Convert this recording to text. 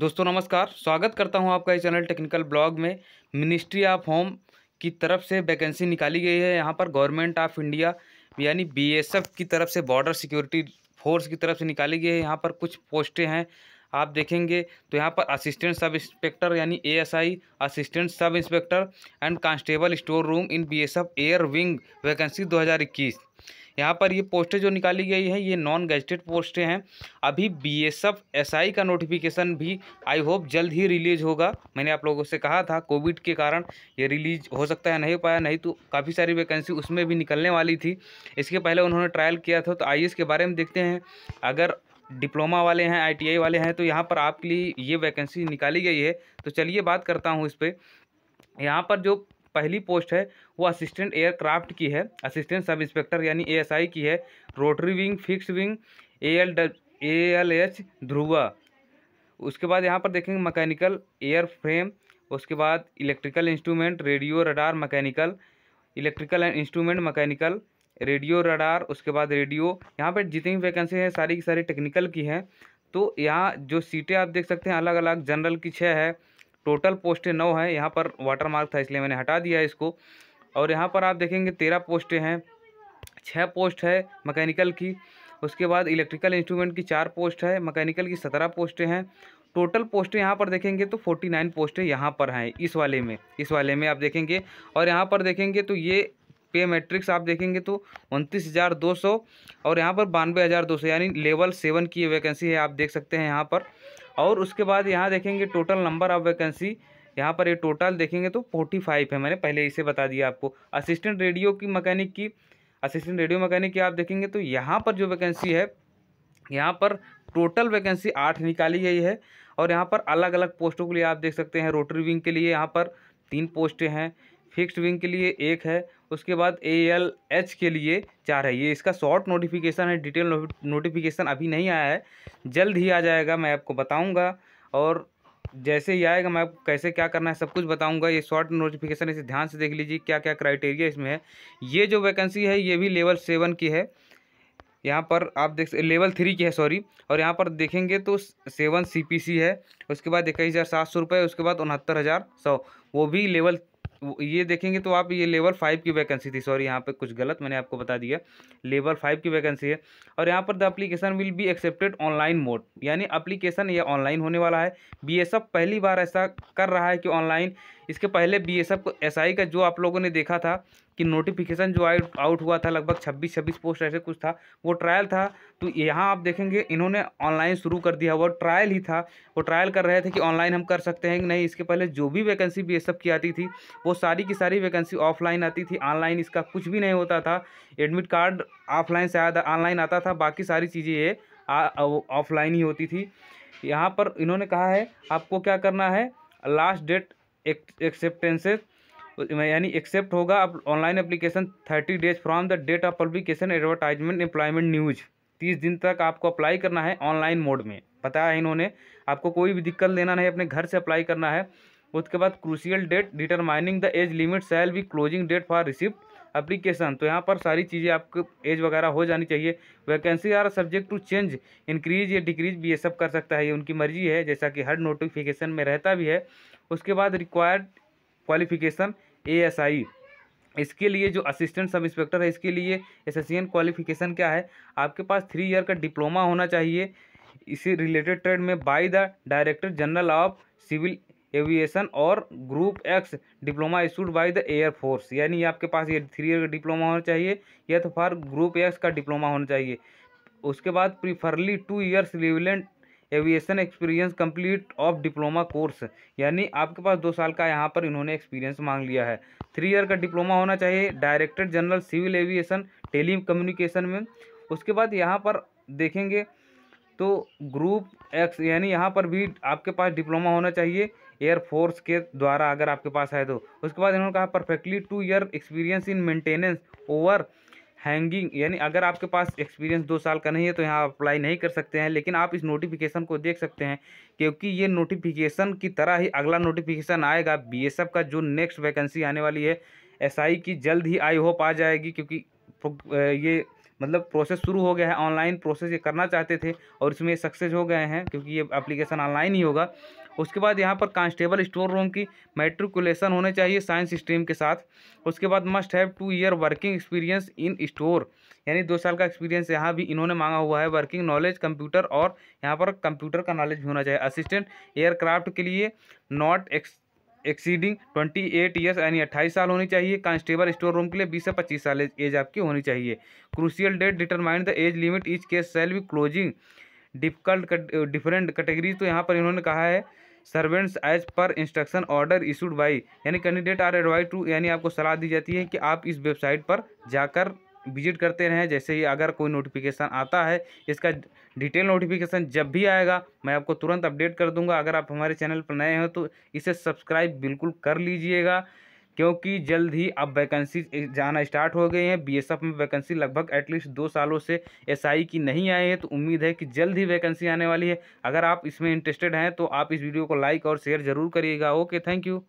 दोस्तों नमस्कार स्वागत करता हूं आपका इस चैनल टेक्निकल ब्लॉग में मिनिस्ट्री ऑफ होम की तरफ से वैकेंसी निकाली गई है यहां पर गवर्नमेंट ऑफ इंडिया यानी बीएसएफ की तरफ से बॉर्डर सिक्योरिटी फोर्स की तरफ से निकाली गई है यहाँ पर कुछ पोस्टें हैं आप देखेंगे तो यहाँ पर असिस्टेंट सब इंस्पेक्टर यानी a assistant sub inspector and constable store room in B air wing vacancy दो यहाँ पर ये पोस्टें जो निकाली गई हैं ये नॉन गैजेटेड पोस्टें हैं अभी B S F S I का नोटिफिकेशन भी आई होप जल्द ही रिलीज होगा मैंने आप लोगों से कहा था कोविड के कारण ये रिलीज हो सकता है नहीं पाया नहीं तो काफ़ी सारी वैकेंसी उसमें भी निकलने वाली थी इसके पहले उन्होंने ट्रायल किया था तो आई के बारे में देखते हैं अगर डिप्लोमा वाले हैं आईटीआई वाले हैं तो यहाँ पर आपके लिए ये वैकेंसी निकाली गई है तो चलिए बात करता हूँ इस पर यहाँ पर जो पहली पोस्ट है वो असिस्टेंट एयरक्राफ्ट की है असिस्टेंट सब इंस्पेक्टर यानी एएसआई की है rotary wing fixed wing A L A L H Dhruva उसके बाद यहाँ पर देखेंगे मैकेनिकल एयर फ्रेम उसके बाद electrical instrument radio radar mechanical electrical instrument mechanical radio radar उसके बाद रेडियो यहाँ पर जितनी भी वैकेंसी हैं सारी की सारी टेक्निकल की हैं तो यहाँ जो सीटें आप देख सकते हैं अलग अलग जनरल की छः है टोटल पोस्टें नौ हैं यहाँ पर वाटर मार्क था इसलिए मैंने हटा दिया इसको और यहाँ पर आप देखेंगे तेरह पोस्टें हैं छः पोस्ट है मकैनिकल की उसके बाद इलेक्ट्रिकल इंस्ट्रूमेंट की चार पोस्ट है मकैनिकल की सत्रह पोस्टें हैं टोटल पोस्टें यहाँ पर देखेंगे तो फोर्टी नाइन पोस्टें यहाँ पर हैं इस वाले में इस वाले में आप देखेंगे और यहाँ पर देखेंगे तो ये पे मैट्रिक्स आप देखेंगे तो उनतीस हज़ार दो सौ और यहाँ पर बानवे हज़ार दो सौ यानी लेवल सेवन की वैकेंसी है आप देख सकते हैं यहाँ पर और उसके बाद यहाँ देखेंगे टोटल नंबर ऑफ वैकेंसी यहाँ पर ये टोटल देखेंगे तो फोर्टी फाइव है मैंने पहले इसे बता दिया आपको असिस्टेंट रेडियो की मैकेनिक की असिस्टेंट रेडियो मैकेनिक की आप देखेंगे तो यहाँ पर जो वैकेंसी है यहाँ पर टोटल वैकेंसी आठ निकाली गई है और यहाँ पर अलग अलग पोस्टों के लिए आप देख सकते हैं रोटरी विंग के लिए यहाँ पर तीन पोस्टें हैं फिक्स्ड विंग के लिए एक है उसके बाद ए एल एच के लिए चार रही है इसका शॉर्ट नोटिफिकेशन है डिटेल नोटिफिकेशन अभी नहीं आया है जल्द ही आ जाएगा मैं आपको बताऊँगा और जैसे ही आएगा मैं आपको कैसे क्या करना है सब कुछ बताऊंगा ये शॉर्ट नोटिफिकेशन इसे ध्यान से देख लीजिए क्या क्या क्राइटेरिया इसमें है ये जो वैकेंसी है ये भी लेवल सेवन की है यहाँ पर आप देख लेवल थ्री की है सॉरी और यहाँ पर देखेंगे तो सेवन सी पी सी है उसके बाद इक्कीस हज़ार सात सौ रुपये उसके बाद उनहत्तर हज़ार सौ वो भी लेवल ये देखेंगे तो आप ये लेवल फाइव की वैकेंसी थी सॉरी यहाँ पे कुछ गलत मैंने आपको बता दिया लेवल फाइव की वैकेंसी है और यहाँ पर the application will be accepted online mode यानी अप्लीकेशन ये ऑनलाइन होने वाला है बी पहली बार ऐसा कर रहा है कि ऑनलाइन इसके पहले B S F S I का जो आप लोगों ने देखा था कि नोटिफिकेशन जो आउट आउट हुआ था लगभग छब्बीस छब्बीस पोस्ट ऐसे कुछ था वो ट्रायल था तो यहाँ आप देखेंगे इन्होंने ऑनलाइन शुरू कर दिया वो ट्रायल ही था वो ट्रायल कर रहे थे कि ऑनलाइन हम कर सकते हैं कि नहीं इसके पहले जो भी वैकेंसी बी की आती थी वो सारी की सारी वैकेंसी ऑफलाइन आती थी ऑनलाइन इसका कुछ भी नहीं होता था एडमिट कार्ड ऑफलाइन से आया ऑनलाइन आता था बाकी सारी चीज़ें ये ऑफलाइन ही होती थी यहाँ पर इन्होंने कहा है आपको क्या करना है लास्ट डेट एक्सेप्टेंसेस यानी एक्सेप्ट होगा आप online application thirty days from the date of publication advertisement employment news तीस दिन तक आपको अप्लाई करना है ऑनलाइन मोड में बताया है इन्होंने आपको कोई भी दिक्कत लेना नहीं अपने घर से अप्लाई करना है उसके बाद crucial date determining the age limit shall be closing date for receipt application तो यहाँ पर सारी चीज़ें आपको एज वगैरह हो जानी चाहिए vacancy are subject to change increase या डिक्रीज भी ये सब कर सकता है ये उनकी मर्जी है जैसा कि हर नोटिफिकेशन में रहता भी है उसके बाद रिक्वायर्ड क्वालिफिकेशन एएसआई इसके लिए जो असिस्टेंट सब इंस्पेक्टर है इसके लिए एसोसिएशन क्वालिफिकेशन क्या है आपके पास थ्री ईयर का डिप्लोमा होना चाहिए इसी रिलेटेड ट्रेड में by the director general of civil aviation और group X diploma issued by the air force यानी आपके पास ये थ्री ईयर का डिप्लोमा होना चाहिए या तो फार ग्रुप एक्स का डिप्लोमा होना चाहिए उसके बाद preferably two years relevant aviation experience complete of diploma course यानी आपके पास दो साल का यहाँ पर इन्होंने एक्सपीरियंस मांग लिया है थ्री ईयर का डिप्लोमा होना चाहिए director general civil aviation telecommunication में उसके बाद यहाँ पर देखेंगे तो ग्रुप एक्स यानी यहाँ पर भी आपके पास डिप्लोमा होना चाहिए एयरफोर्स के द्वारा अगर आपके पास है तो उसके बाद इन्होंने कहा perfectly two year experience in maintenance over hanging यानी अगर आपके पास एक्सपीरियंस दो साल का नहीं है तो यहाँ अप्लाई नहीं कर सकते हैं लेकिन आप इस नोटिफिकेशन को देख सकते हैं क्योंकि ये नोटिफिकेशन की तरह ही अगला नोटिफिकेशन आएगा बी का जो नेक्स्ट वैकेंसी आने वाली है एसआई की जल्द ही आई होप आ जाएगी क्योंकि ये मतलब प्रोसेस शुरू हो गया है ऑनलाइन प्रोसेस ये करना चाहते थे और इसमें सक्सेस हो गए हैं क्योंकि ये एप्लीकेशन ऑनलाइन ही होगा उसके बाद यहाँ पर कांस्टेबल स्टोर रूम की मेट्रिकुलेशन होने चाहिए साइंस स्ट्रीम के साथ उसके बाद must have two year working experience in store यानी दो साल का एक्सपीरियंस यहाँ भी इन्होंने मांगा हुआ है वर्किंग नॉलेज कंप्यूटर और यहाँ पर कंप्यूटर का नॉलेज भी होना चाहिए असिस्टेंट एयरक्राफ्ट के लिए not ex exceeding twenty eight years यानी अट्ठाईस साल होनी चाहिए कांस्टेबल स्टोर रूम के लिए बीस से पच्चीस साल एज आपकी होनी चाहिए crucial date determine the age limit each case shall be closing difficult different category तो यहाँ पर इन्होंने कहा है servants age per instruction order issued by यानी कैंडिडेट आर एडवाइज टू यानी आपको सलाह दी जाती है कि आप इस वेबसाइट पर जाकर विजिट करते रहें जैसे ही अगर कोई नोटिफिकेशन आता है इसका डिटेल नोटिफिकेशन जब भी आएगा मैं आपको तुरंत अपडेट कर दूंगा अगर आप हमारे चैनल पर नए हो तो इसे सब्सक्राइब बिल्कुल कर लीजिएगा क्योंकि जल्द ही अब वैकेंसी जाना स्टार्ट हो गई हैं बीएसएफ में वैकेंसी लगभग एटलीस्ट दो सालों से एसआई की नहीं आई है तो उम्मीद है कि जल्द ही वैकेंसी आने वाली है अगर आप इसमें इंटरेस्टेड हैं तो आप इस वीडियो को लाइक और शेयर ज़रूर करिएगा ओके थैंक यू